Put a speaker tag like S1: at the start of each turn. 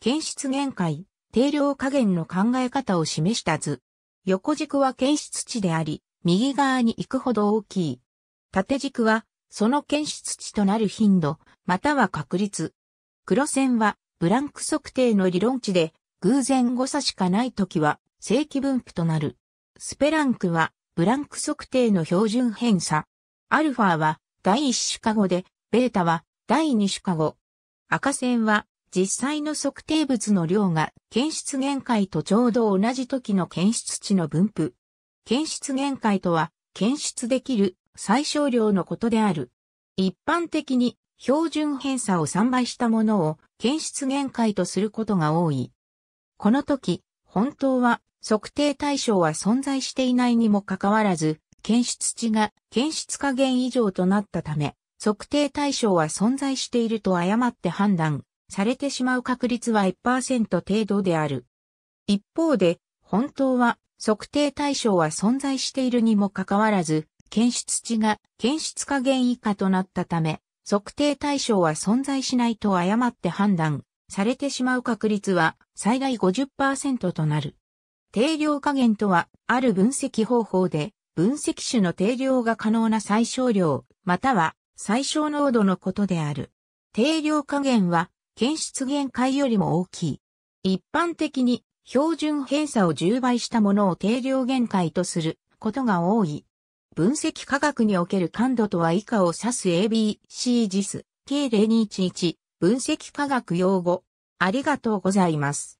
S1: 検出限界、定量加減の考え方を示した図。横軸は検出値であり、右側に行くほど大きい。縦軸は、その検出値となる頻度、または確率。黒線は、ブランク測定の理論値で、偶然誤差しかないときは、正規分布となる。スペランクは、ブランク測定の標準偏差。アルファは、第1種加護で、ベータは、第2種加護、赤線は、実際の測定物の量が検出限界とちょうど同じ時の検出値の分布。検出限界とは、検出できる最小量のことである。一般的に標準偏差を3倍したものを検出限界とすることが多い。この時、本当は測定対象は存在していないにもかかわらず、検出値が検出加減以上となったため、測定対象は存在していると誤って判断、されてしまう確率は1%程度である。一方で、本当は測定対象は存在しているにもかかわらず、検出値が検出加減以下となったため、測定対象は存在しないと誤って判断されてしまう確率は最大50%となる。定量加減とは、ある分析方法で、分析種の定量が可能な最小量、または最小濃度のことである。定量加減は、検出限界よりも大きい。一般的に標準偏差を10倍したものを定量限界とすることが多い。分析科学における感度とは以下を指す ABC i s K0211 分析科学用語。あり
S2: がとうございます。